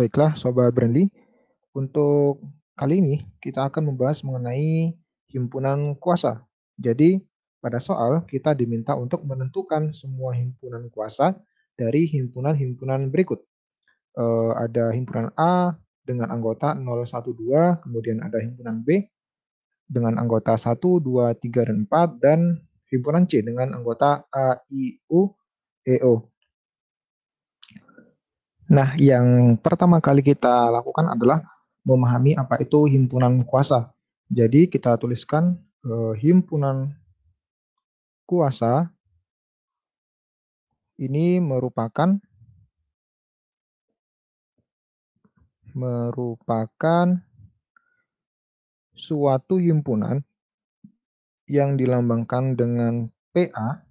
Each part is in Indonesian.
Baiklah Sobat Brandly, untuk kali ini kita akan membahas mengenai himpunan kuasa. Jadi pada soal kita diminta untuk menentukan semua himpunan kuasa dari himpunan-himpunan berikut. E, ada himpunan A dengan anggota 012, kemudian ada himpunan B dengan anggota 1, 2, 3, dan 4, dan himpunan C dengan anggota A, I, U, E, O. Nah, yang pertama kali kita lakukan adalah memahami apa itu himpunan kuasa. Jadi kita tuliskan eh, himpunan kuasa ini merupakan merupakan suatu himpunan yang dilambangkan dengan PA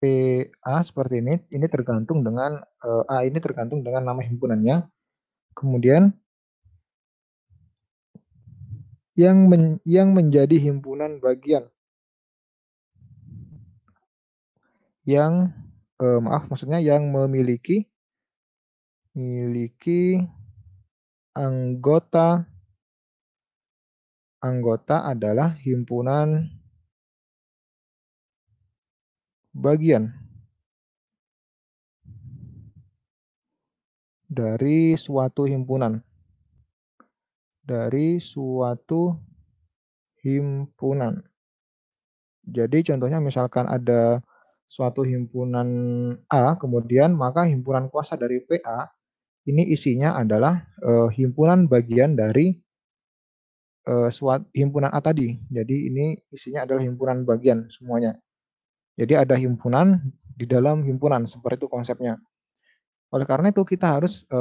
PA seperti ini, ini tergantung dengan uh, A ini tergantung dengan nama himpunannya. Kemudian yang men, yang menjadi himpunan bagian yang uh, maaf maksudnya yang memiliki memiliki anggota anggota adalah himpunan bagian dari suatu himpunan. Dari suatu himpunan. Jadi contohnya misalkan ada suatu himpunan A, kemudian maka himpunan kuasa dari PA ini isinya adalah e, himpunan bagian dari e, suat himpunan A tadi. Jadi ini isinya adalah himpunan bagian semuanya. Jadi ada himpunan di dalam himpunan, seperti itu konsepnya. Oleh karena itu kita harus e,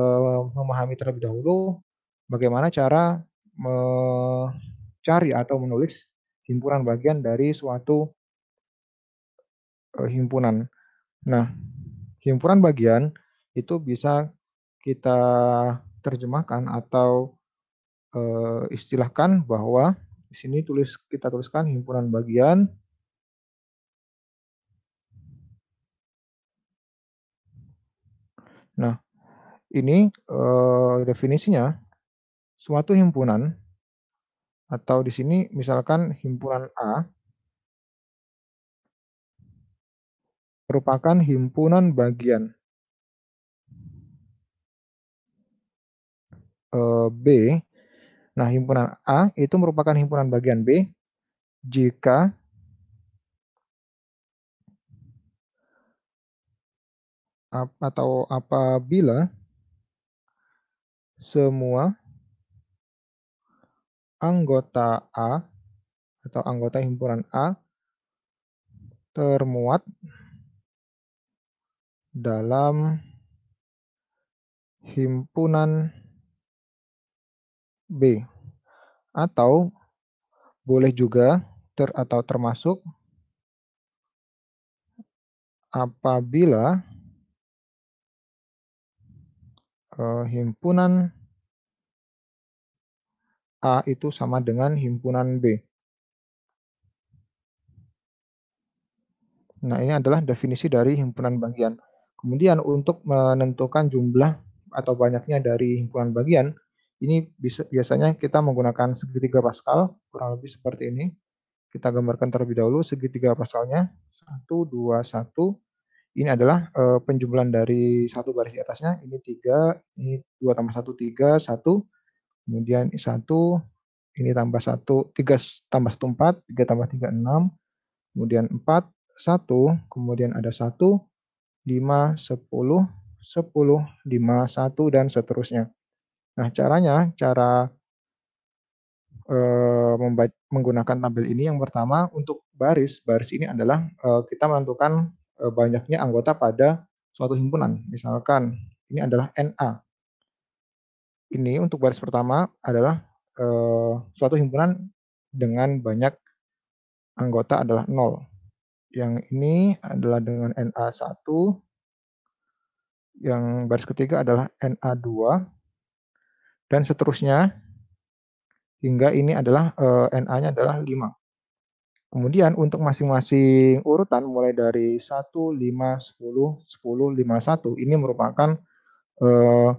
memahami terlebih dahulu bagaimana cara mencari atau menulis himpunan bagian dari suatu e, himpunan. Nah, himpunan bagian itu bisa kita terjemahkan atau e, istilahkan bahwa di sini tulis kita tuliskan himpunan bagian Nah, ini uh, definisinya suatu himpunan atau di sini misalkan himpunan A merupakan himpunan bagian eh, B. Nah, himpunan A itu merupakan himpunan bagian B jika atau apabila semua anggota A atau anggota himpunan A termuat dalam himpunan B atau boleh juga ter atau termasuk apabila Eh, himpunan A itu sama dengan himpunan B. Nah, ini adalah definisi dari himpunan bagian. Kemudian untuk menentukan jumlah atau banyaknya dari himpunan bagian, ini bisa, biasanya kita menggunakan segitiga Pascal, kurang lebih seperti ini. Kita gambarkan terlebih dahulu segitiga Pascalnya. 1, 2, 1, ini adalah uh, penjumlahan dari satu baris di atasnya. Ini tiga, ini dua tambah satu tiga, satu, kemudian satu, ini tambah satu tiga tambah satu empat, tiga tambah tiga enam, kemudian empat satu, kemudian ada satu, lima sepuluh, sepuluh lima satu dan seterusnya. Nah caranya cara eh, menggunakan tabel ini yang pertama untuk baris baris ini adalah eh, kita menentukan Eh, banyaknya anggota pada suatu himpunan. Misalkan ini adalah NA. Ini untuk baris pertama adalah eh, suatu himpunan dengan banyak anggota adalah 0. Yang ini adalah dengan NA1. Yang baris ketiga adalah NA2. Dan seterusnya hingga ini adalah eh, NA-nya adalah 5. Kemudian untuk masing-masing urutan mulai dari 1, 5, 10, 10, 5, 1 ini merupakan eh,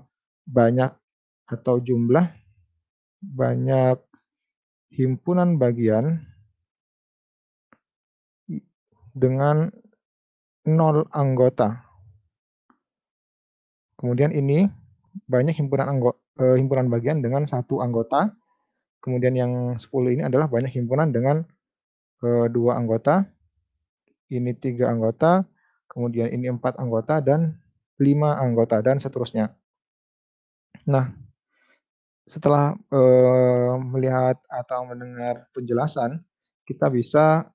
banyak atau jumlah banyak himpunan bagian dengan nol anggota. Kemudian ini banyak himpunan anggota eh, himpunan bagian dengan satu anggota. Kemudian yang 10 ini adalah banyak himpunan dengan dua anggota, ini tiga anggota, kemudian ini empat anggota dan lima anggota dan seterusnya. Nah, setelah eh, melihat atau mendengar penjelasan, kita bisa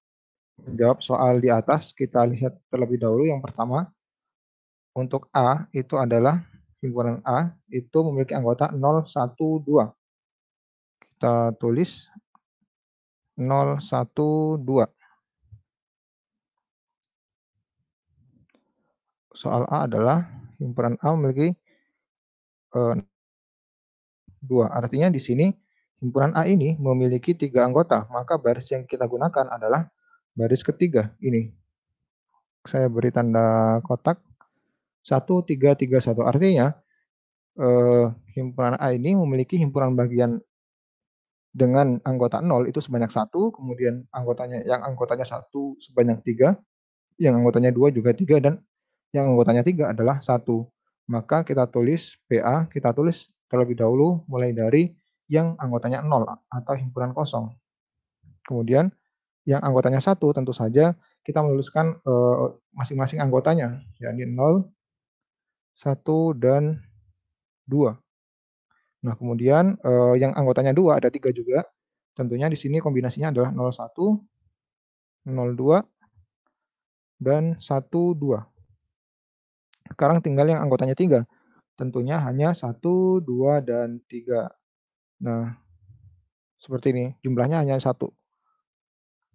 menjawab soal di atas. Kita lihat terlebih dahulu yang pertama. Untuk A itu adalah himpunan A itu memiliki anggota 0, 1, 2. Kita tulis 012. Soal A adalah himpunan A memiliki eh, 2. Artinya di sini himpunan A ini memiliki tiga anggota, maka baris yang kita gunakan adalah baris ketiga ini. Saya beri tanda kotak 1331. Artinya eh, himpunan A ini memiliki himpunan bagian dengan anggota nol itu sebanyak satu, kemudian anggotanya yang anggotanya satu sebanyak tiga, yang anggotanya dua juga tiga, dan yang anggotanya tiga adalah satu. Maka kita tulis PA, kita tulis terlebih dahulu mulai dari yang anggotanya nol atau himpunan kosong. Kemudian yang anggotanya satu tentu saja kita menuliskan eh, masing-masing eh, anggotanya, yakni nol, satu dan dua. Nah, kemudian eh, yang anggotanya dua ada tiga juga. Tentunya di sini kombinasinya adalah 01, 02, dan 12. Sekarang tinggal yang anggotanya tiga. Tentunya hanya 1, 2, dan 3. Nah, seperti ini. Jumlahnya hanya satu.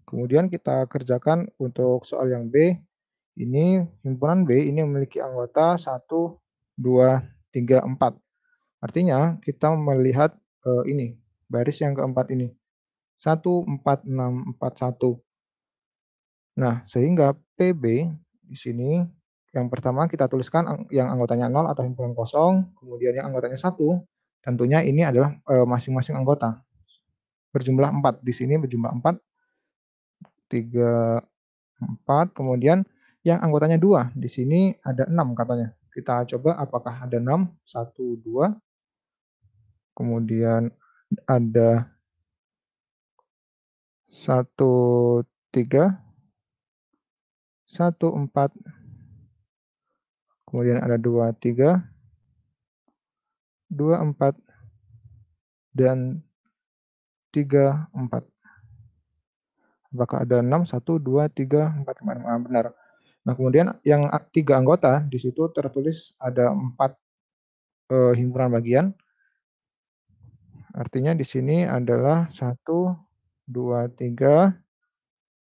Kemudian kita kerjakan untuk soal yang B. Ini himpunan B ini memiliki anggota 1, 2, 3, 4. Artinya kita melihat uh, ini baris yang keempat ini 14641. Nah, sehingga PB di sini yang pertama kita tuliskan yang anggotanya 0 atau himpunan kosong, kemudian yang anggotanya 1, tentunya ini adalah eh, masing-masing uh, anggota. Berjumlah 4. Di sini berjumlah 4. 3 4, kemudian yang anggotanya 2. Di sini ada 6 katanya. Kita coba apakah ada 6? 1 2 kemudian ada satu tiga satu empat kemudian ada dua tiga dua empat dan tiga empat apakah ada enam satu dua tiga empat benar nah kemudian yang tiga anggota di situ tertulis ada empat eh, himpunan bagian Artinya di sini adalah 1, 2, 3,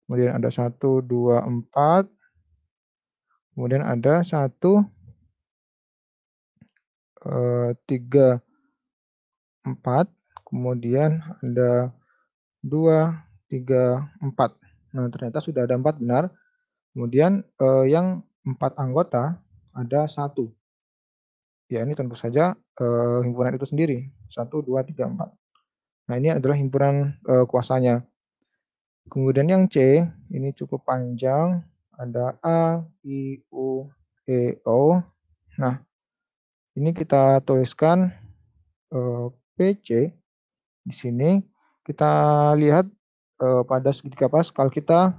kemudian ada 1, 2, 4, kemudian ada 1, 3, 4, kemudian ada 2, 3, 4. Nah, ternyata sudah ada 4 benar. Kemudian eh, yang 4 anggota ada 1 ya ini tentu saja uh, himpunan itu sendiri. satu dua tiga empat. Nah ini adalah himpunan uh, kuasanya. Kemudian yang C, ini cukup panjang. Ada A, I, U, E, O. Nah, ini kita tuliskan eh, PC. Di sini kita lihat uh, pada segitiga pascal kita,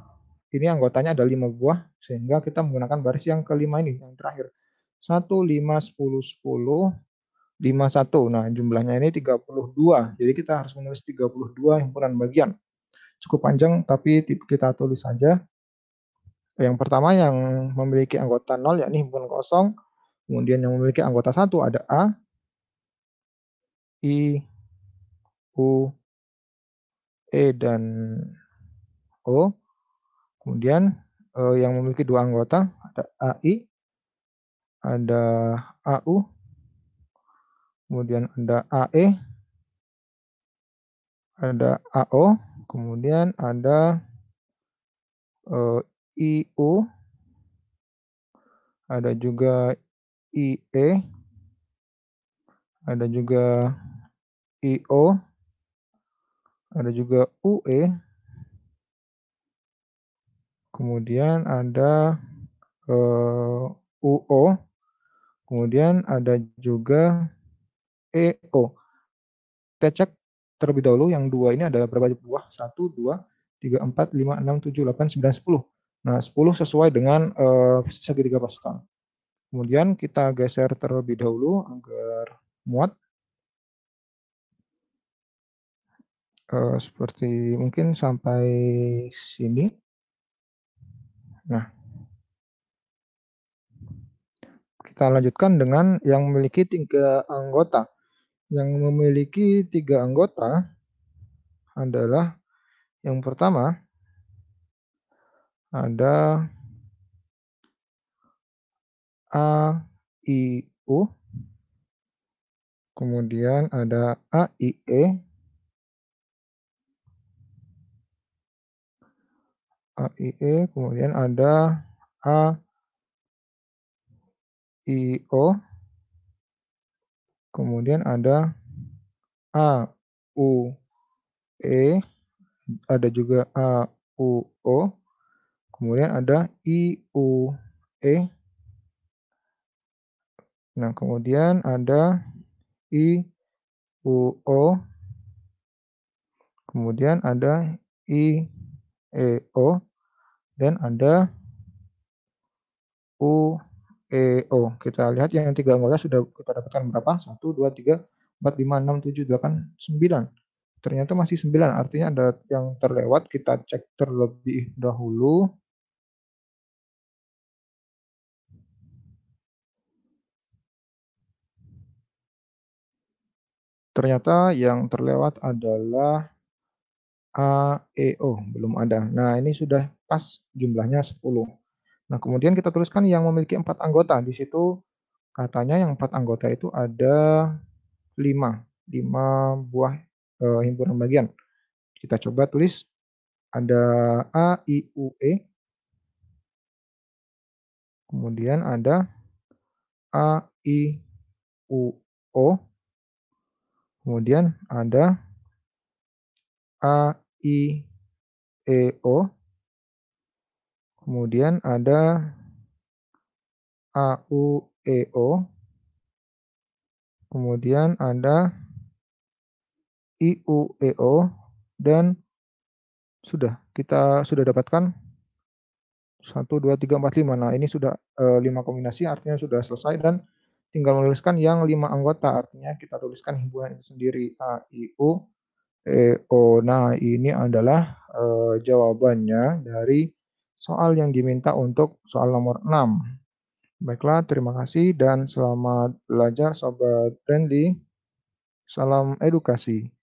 ini anggotanya ada lima buah, sehingga kita menggunakan baris yang kelima ini, yang terakhir. 1, 5, 10, 10, 51. Nah, jumlahnya ini 32. Jadi kita harus menulis 32 himpunan bagian. Cukup panjang, tapi kita tulis saja. Yang pertama yang memiliki anggota 0, yakni himpunan kosong. Kemudian yang memiliki anggota 1 ada A, I, U, E, dan O. Kemudian eh, yang memiliki dua anggota ada AI, ada AU, kemudian ada AE, ada AO, kemudian ada uh, eh, IU, ada juga IE, ada juga IO, ada juga UE, kemudian ada uh, eh, UO, Kemudian ada juga EO. Kita cek terlebih dahulu yang dua ini adalah berapa buah? 1, 2, 3, 4, 5, 6, 7, 8, 9, 10. Nah, 10 sesuai dengan uh, segitiga Pascal. Kemudian kita geser terlebih dahulu agar muat. Uh, seperti mungkin sampai sini. Nah, kita lanjutkan dengan yang memiliki tiga anggota. Yang memiliki tiga anggota adalah yang pertama ada A, I, U. Kemudian ada A, I, E. A, I, E. Kemudian ada A, IO. Kemudian ada A U E, ada juga A U O. Kemudian ada I U E. Nah, kemudian ada I U O. Kemudian ada I E O dan ada U EO. Kita lihat yang tiga anggota sudah kita dapatkan berapa? 1, 2, 3, 4, 5, 6, 7, 8, 9. Ternyata masih 9, artinya ada yang terlewat. Kita cek terlebih dahulu. Ternyata yang terlewat adalah AEO, belum ada. Nah, ini sudah pas jumlahnya 10. Nah, kemudian kita tuliskan yang memiliki empat anggota. Di situ katanya yang empat anggota itu ada lima, lima buah e, himpunan bagian. Kita coba tulis ada A, I, U, E. Kemudian ada A, I, U, O. Kemudian ada A, I, E, O. Kemudian ada AUEO. Kemudian ada IUEO dan sudah kita sudah dapatkan 1 2 3 4 5. Nah, ini sudah e, eh, 5 kombinasi artinya sudah selesai dan tinggal menuliskan yang 5 anggota artinya kita tuliskan himpunan itu sendiri A I U E O. Nah, ini adalah e, jawabannya dari soal yang diminta untuk soal nomor 6. Baiklah, terima kasih dan selamat belajar Sobat Randy. Salam edukasi.